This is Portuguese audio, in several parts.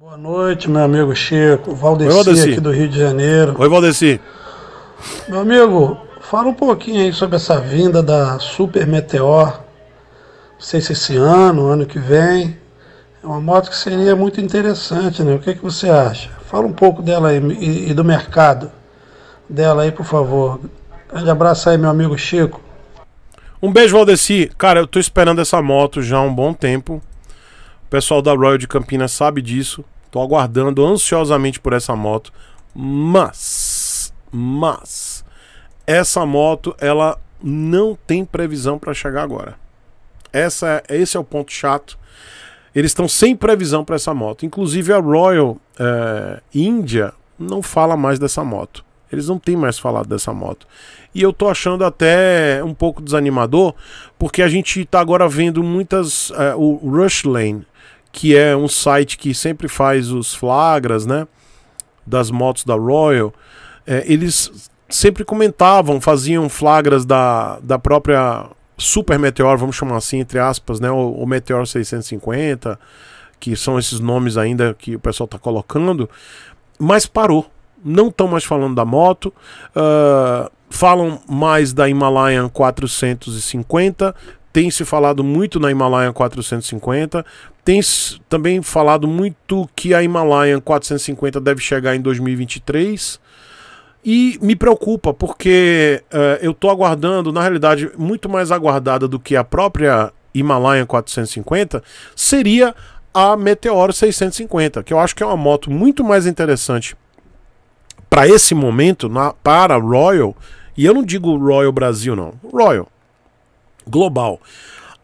Boa noite, meu amigo Chico. Valdeci, Oi, Valdeci. aqui do Rio de Janeiro. Oi, Valdeci. Meu amigo, fala um pouquinho aí sobre essa vinda da Super Meteor. Não sei se esse ano, ano que vem. É uma moto que seria muito interessante, né? O que, é que você acha? Fala um pouco dela aí e, e do mercado dela aí, por favor. Grande abraço aí, meu amigo Chico. Um beijo, Valdeci. Cara, eu tô esperando essa moto já há um bom tempo. O pessoal da Royal de Campinas sabe disso. Estou aguardando ansiosamente por essa moto. Mas, mas, essa moto ela não tem previsão para chegar agora. Essa, é, esse é o ponto chato. Eles estão sem previsão para essa moto. Inclusive a Royal é, India não fala mais dessa moto. Eles não têm mais falado dessa moto. E eu tô achando até um pouco desanimador, porque a gente tá agora vendo muitas. É, o Rush Lane que é um site que sempre faz os flagras, né? Das motos da Royal. É, eles sempre comentavam, faziam flagras da, da própria Super Meteor, vamos chamar assim, entre aspas, né? O, o Meteor 650, que são esses nomes ainda que o pessoal está colocando. Mas parou. Não estão mais falando da moto. Uh, falam mais da Himalayan 450, tem se falado muito na Himalaya 450, tem também falado muito que a Himalaya 450 deve chegar em 2023. E me preocupa, porque uh, eu estou aguardando, na realidade, muito mais aguardada do que a própria Himalaya 450, seria a Meteor 650, que eu acho que é uma moto muito mais interessante para esse momento, na, para Royal, e eu não digo Royal Brasil, não, Royal, global.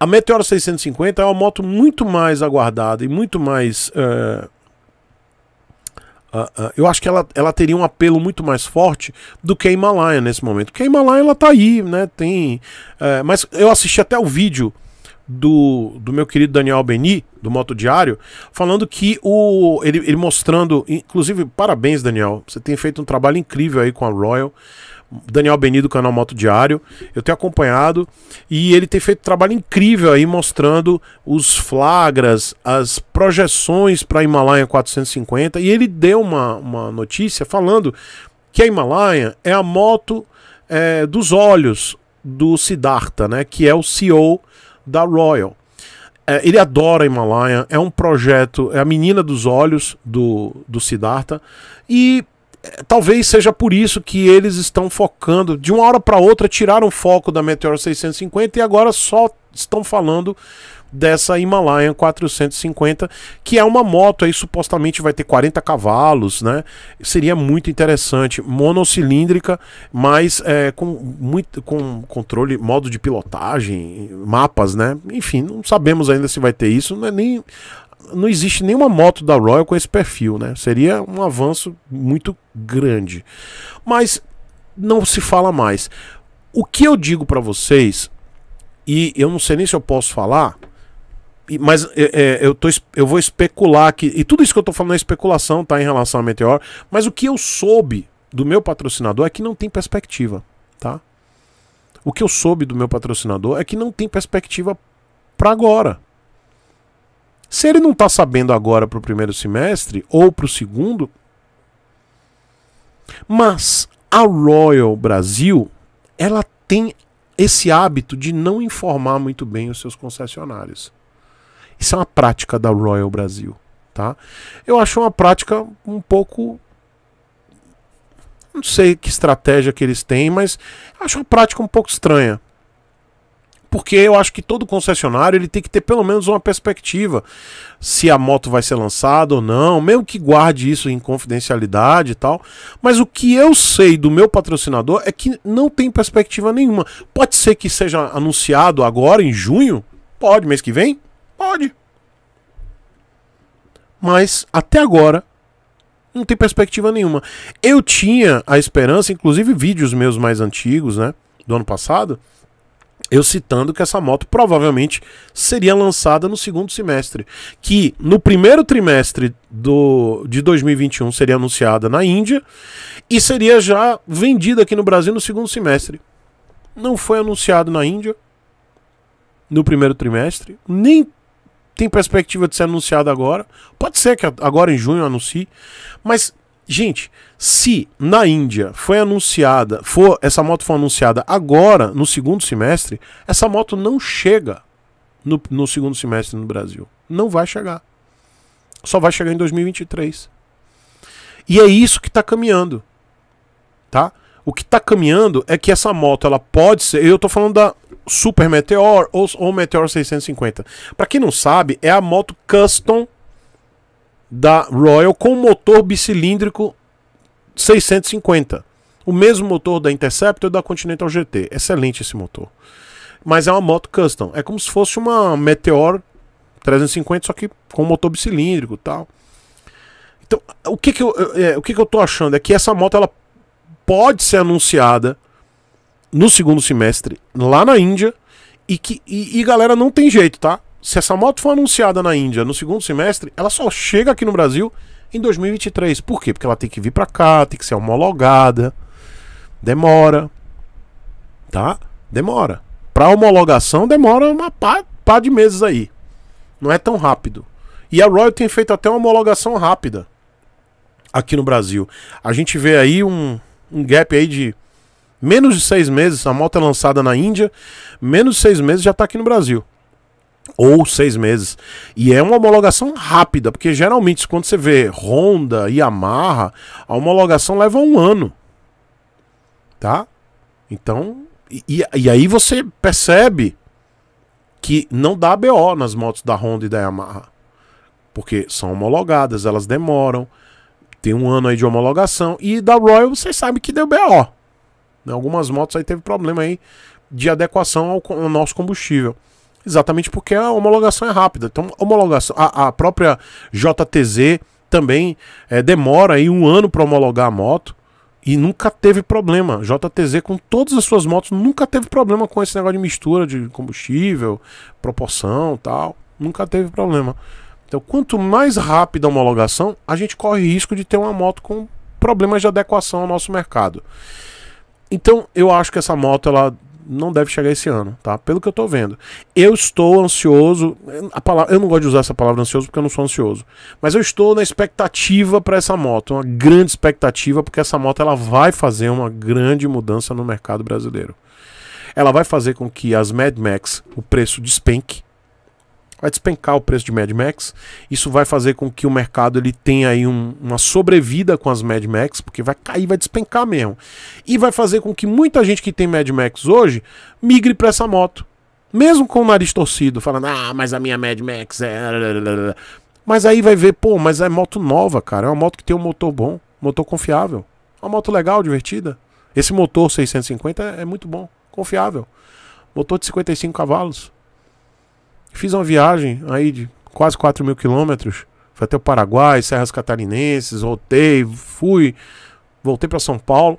A meteora 650 é uma moto muito mais aguardada e muito mais. uh, uh, eu acho que ela, ela teria um apelo muito mais forte do que a Himalaya nesse momento. Porque a Himalaya ela tá aí, né? Tem. Eh, mas eu assisti até o vídeo do, do meu querido Daniel Beni, do Moto Diário, falando que o. Ele, ele mostrando. Inclusive, parabéns, Daniel. Você tem feito um trabalho incrível aí com a Royal. Daniel Beni do canal Moto Diário. Eu tenho acompanhado e ele tem feito um trabalho incrível aí mostrando os flagras, as projeções para a Himalaia 450. E ele deu uma, uma notícia falando que a Himalaia é a moto é, dos olhos do Siddhartha, né, que é o CEO da Royal. É, ele adora a Himalaia, é um projeto, é a menina dos olhos do, do Siddhartha. E talvez seja por isso que eles estão focando. De uma hora para outra, tiraram o foco da Meteor 650 e agora só estão falando dessa Himalayan 450, que é uma moto aí supostamente vai ter 40 cavalos, né? Seria muito interessante, monocilíndrica, mas é, com muito com controle, modo de pilotagem, mapas, né? Enfim, não sabemos ainda se vai ter isso, não é nem não existe nenhuma moto da Royal com esse perfil, né? Seria um avanço muito grande. Mas não se fala mais. O que eu digo para vocês, e eu não sei nem se eu posso falar, mas é, é, eu, tô, eu vou especular aqui, e tudo isso que eu tô falando é especulação, tá? Em relação a Meteor, mas o que eu soube do meu patrocinador é que não tem perspectiva, tá? O que eu soube do meu patrocinador é que não tem perspectiva para agora. Se ele não está sabendo agora para o primeiro semestre ou para o segundo. Mas a Royal Brasil, ela tem esse hábito de não informar muito bem os seus concessionários. Isso é uma prática da Royal Brasil, tá? Eu acho uma prática um pouco não sei que estratégia que eles têm, mas acho uma prática um pouco estranha porque eu acho que todo concessionário ele tem que ter pelo menos uma perspectiva se a moto vai ser lançada ou não, mesmo que guarde isso em confidencialidade e tal. Mas o que eu sei do meu patrocinador é que não tem perspectiva nenhuma. Pode ser que seja anunciado agora em junho? Pode, mês que vem? Pode. Mas até agora não tem perspectiva nenhuma. Eu tinha a esperança, inclusive vídeos meus mais antigos, né, do ano passado, eu citando que essa moto provavelmente seria lançada no segundo semestre, que no primeiro trimestre do, de 2021 seria anunciada na Índia e seria já vendida aqui no Brasil no segundo semestre. Não foi anunciado na Índia no primeiro trimestre, nem tem perspectiva de ser anunciado agora. Pode ser que agora em junho anuncie, mas Gente, se na Índia foi anunciada, for essa moto foi anunciada agora no segundo semestre, essa moto não chega no, no segundo semestre no Brasil. Não vai chegar. Só vai chegar em 2023. E é isso que está caminhando, tá? O que está caminhando é que essa moto ela pode ser. Eu estou falando da Super Meteor ou, ou Meteor 650. Para quem não sabe, é a moto custom da Royal com motor bicilíndrico 650. O mesmo motor da Interceptor e da Continental GT. Excelente esse motor. Mas é uma moto custom. É como se fosse uma Meteor 350, só que com motor bicilíndrico e tal. Então, o que que eu, é, o que que eu tô achando é que essa moto ela pode ser anunciada no segundo semestre lá na Índia e que e, e galera não tem jeito, tá? se essa moto for anunciada na Índia no segundo semestre, ela só chega aqui no Brasil em 2023. Por quê? Porque ela tem que vir para cá, tem que ser homologada. Demora. Tá? Demora. Para homologação demora uma pá, pá de meses aí. Não é tão rápido. E a Royal tem feito até uma homologação rápida aqui no Brasil. A gente vê aí um, um gap aí de menos de seis meses. A moto é lançada na Índia, menos de seis meses já está aqui no Brasil ou seis meses. E é uma homologação rápida, porque geralmente quando você vê Honda e Yamaha, a homologação leva um ano. Tá? Então, e, e aí você percebe que não dá BO nas motos da Honda e da Yamaha. Porque são homologadas, elas demoram, tem um ano aí de homologação. E da Royal vocês sabem que deu BO. Né? Algumas motos aí teve problema aí de adequação ao, ao nosso combustível exatamente porque a homologação é rápida. Então, a homologação, a, a própria JTZ também é, demora aí um ano para homologar a moto e nunca teve problema. JTZ com todas as suas motos nunca teve problema com esse negócio de mistura de combustível, proporção, tal, nunca teve problema. Então, quanto mais rápida a homologação, a gente corre risco de ter uma moto com problemas de adequação ao nosso mercado. Então, eu acho que essa moto ela não deve chegar esse ano, tá? Pelo que eu tô vendo. Eu estou ansioso, a palavra, eu não gosto de usar essa palavra ansioso porque eu não sou ansioso, mas eu estou na expectativa para essa moto, uma grande expectativa, porque essa moto ela vai fazer uma grande mudança no mercado brasileiro. Ela vai fazer com que as Mad Max, o preço despenque, vai despencar o preço de Mad Max. Isso vai fazer com que o mercado ele tenha aí um, uma sobrevida com as Mad Max, porque vai cair, vai despencar mesmo. E vai fazer com que muita gente que tem Mad Max hoje migre para essa moto. Mesmo com o nariz torcido, falando: "Ah, mas a minha Mad Max é Mas aí vai ver, pô, mas é moto nova, cara, é uma moto que tem um motor bom, motor confiável. É uma moto legal, divertida. Esse motor 650 é, é muito bom, confiável. Motor de 55 cavalos. Fiz uma viagem aí de quase 4 mil quilômetros. Fui até o Paraguai, Serras Catarinenses, voltei, fui, voltei para São Paulo.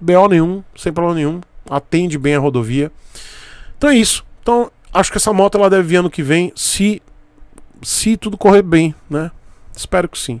BO nenhum, sem problema nenhum. Atende bem a rodovia. Então é isso. Então, acho que essa moto ela deve vir ano que vem, se se tudo correr bem, né? Espero que sim.